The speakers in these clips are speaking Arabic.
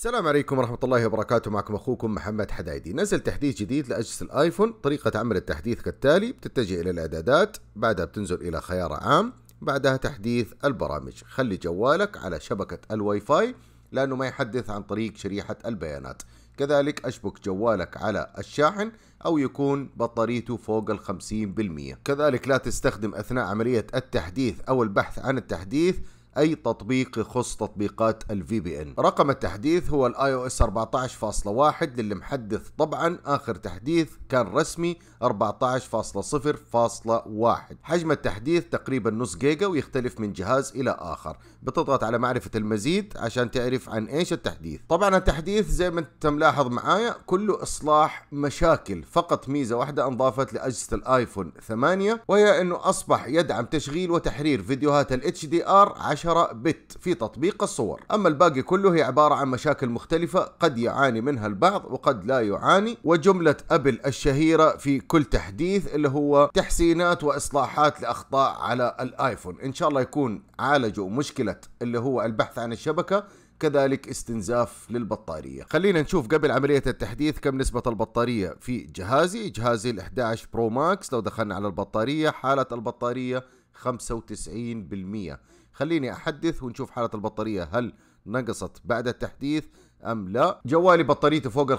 السلام عليكم ورحمة الله وبركاته معكم أخوكم محمد حدايدي نزل تحديث جديد لأجهزة الآيفون طريقة عمل التحديث كالتالي بتتجه إلى الإعدادات بعدها بتنزل إلى خيار عام بعدها تحديث البرامج خلي جوالك على شبكة الواي فاي لأنه ما يحدث عن طريق شريحة البيانات كذلك أشبك جوالك على الشاحن أو يكون بطاريته فوق الخمسين بالمية كذلك لا تستخدم أثناء عملية التحديث أو البحث عن التحديث أي تطبيق يخص تطبيقات الفي بي ان رقم التحديث هو الاي او اس 14.1 للي محدث طبعا آخر تحديث كان رسمي 14.0.1 حجم التحديث تقريبا نص جيجا ويختلف من جهاز إلى آخر بتضغط على معرفة المزيد عشان تعرف عن إيش التحديث طبعا التحديث زي ما أنت ملاحظ معايا كله إصلاح مشاكل فقط ميزة واحدة انضافت لأجهزة الايفون 8 وهي أنه أصبح يدعم تشغيل وتحرير فيديوهات الاتش دي ار 10 بت في تطبيق الصور أما الباقي كله هي عبارة عن مشاكل مختلفة قد يعاني منها البعض وقد لا يعاني وجملة أبل الشهيرة في كل تحديث اللي هو تحسينات وإصلاحات لأخطاء على الآيفون إن شاء الله يكون عالجوا مشكلة اللي هو البحث عن الشبكة كذلك استنزاف للبطارية خلينا نشوف قبل عملية التحديث كم نسبة البطارية في جهازي جهازي ال 11 برو ماكس لو دخلنا على البطارية حالة البطارية 95% خليني أحدث ونشوف حالة البطارية هل نقصت بعد التحديث أم لا جوالي بطاريته فوق ال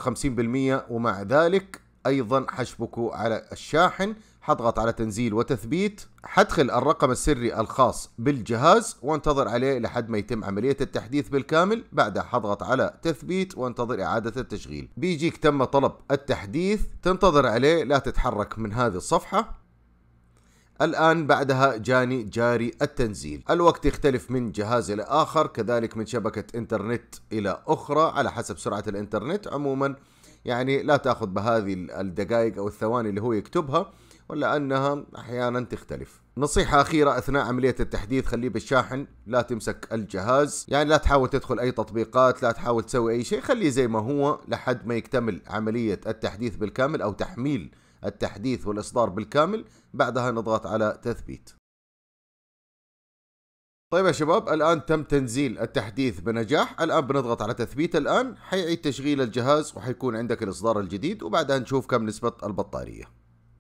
50% ومع ذلك أيضا حشبكه على الشاحن حضغط على تنزيل وتثبيت حدخل الرقم السري الخاص بالجهاز وانتظر عليه لحد ما يتم عملية التحديث بالكامل بعدها حضغط على تثبيت وانتظر إعادة التشغيل بيجيك تم طلب التحديث تنتظر عليه لا تتحرك من هذه الصفحة الآن بعدها جاني جاري التنزيل الوقت يختلف من جهاز إلى آخر كذلك من شبكة إنترنت إلى أخرى على حسب سرعة الإنترنت عموما يعني لا تأخذ بهذه الدقائق أو الثواني اللي هو يكتبها ولا أنها أحيانا تختلف نصيحة أخيرة أثناء عملية التحديث خليه بالشاحن لا تمسك الجهاز يعني لا تحاول تدخل أي تطبيقات لا تحاول تسوي أي شيء خليه زي ما هو لحد ما يكتمل عملية التحديث بالكامل أو تحميل التحديث والإصدار بالكامل بعدها نضغط على تثبيت طيب يا شباب الآن تم تنزيل التحديث بنجاح الآن بنضغط على تثبيت الآن حيعيد تشغيل الجهاز وحيكون عندك الإصدار الجديد وبعدها نشوف كم نسبة البطارية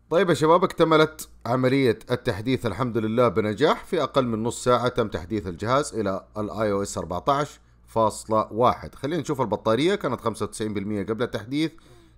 طيب يا شباب اكتملت عملية التحديث الحمد لله بنجاح في أقل من نص ساعة تم تحديث الجهاز إلى الاي او اس 14 فاصلة واحد خلينا نشوف البطارية كانت 95% قبل التحديث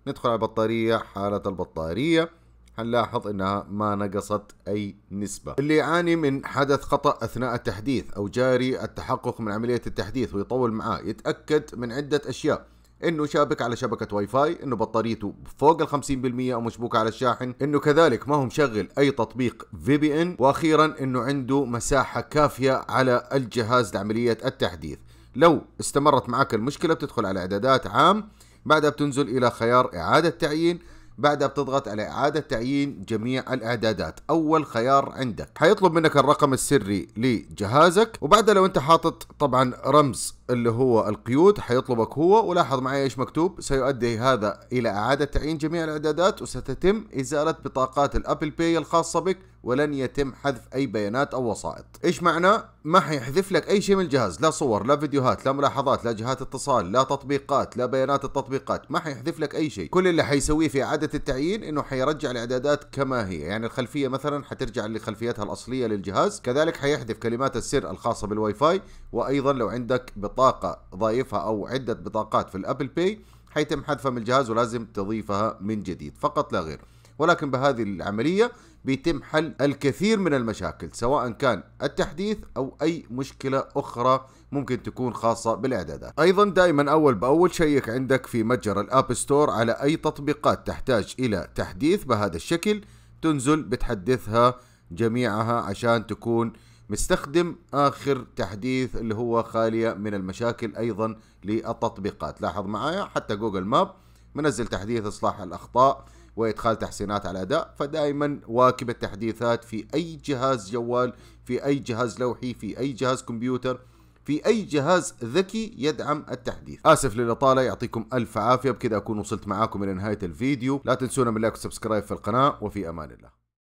ندخل على البطارية حالة البطارية هنلاحظ انها ما نقصت اي نسبة اللي يعاني من حدث خطأ اثناء التحديث او جاري التحقق من عملية التحديث ويطول معاه يتأكد من عدة اشياء انه شابك على شبكة واي فاي انه بطاريته فوق ال 50% او مشبوكة على الشاحن انه كذلك ما هو مشغل اي تطبيق في بي ان واخيرا انه عنده مساحة كافية على الجهاز لعملية التحديث لو استمرت معك المشكلة بتدخل على اعدادات عام بعدها بتنزل إلى خيار إعادة تعيين بعدها بتضغط على إعادة تعيين جميع الإعدادات أول خيار عندك حيطلب منك الرقم السري لجهازك وبعدها لو أنت حاطط طبعا رمز اللي هو القيود حيطلبك هو ولاحظ معي ايش مكتوب سيؤدي هذا الى اعاده تعيين جميع الاعدادات وستتم ازاله بطاقات الابل باي الخاصه بك ولن يتم حذف اي بيانات او وسائط ايش معناه ما حيحذف لك اي شيء من الجهاز لا صور لا فيديوهات لا ملاحظات لا جهات اتصال لا تطبيقات لا بيانات التطبيقات ما حيحذف لك اي شيء كل اللي حيسويه في اعاده التعيين انه حيرجع الاعدادات كما هي يعني الخلفيه مثلا حترجع لخلفيتها الاصليه للجهاز كذلك حيحذف كلمات السر الخاصه بالواي فاي وايضا لو عندك بطاقه بطاقة ضايفها أو عدة بطاقات في الأبل باي حيتم حذفها من الجهاز ولازم تضيفها من جديد فقط لا غير ولكن بهذه العملية بيتم حل الكثير من المشاكل سواء كان التحديث أو أي مشكلة أخرى ممكن تكون خاصة بالإعدادات أيضا دائما أول بأول شيك عندك في متجر الأب ستور على أي تطبيقات تحتاج إلى تحديث بهذا الشكل تنزل بتحدثها جميعها عشان تكون مستخدم اخر تحديث اللي هو خاليه من المشاكل ايضا للتطبيقات لاحظ معايا حتى جوجل ماب منزل تحديث اصلاح الاخطاء وادخال تحسينات على الاداء فدائما واكب التحديثات في اي جهاز جوال في اي جهاز لوحي في اي جهاز كمبيوتر في اي جهاز ذكي يدعم التحديث اسف للاطاله يعطيكم الف عافيه بكذا اكون وصلت معاكم الى نهايه الفيديو لا تنسونا من لايك وسبسكرايب في القناه وفي امان الله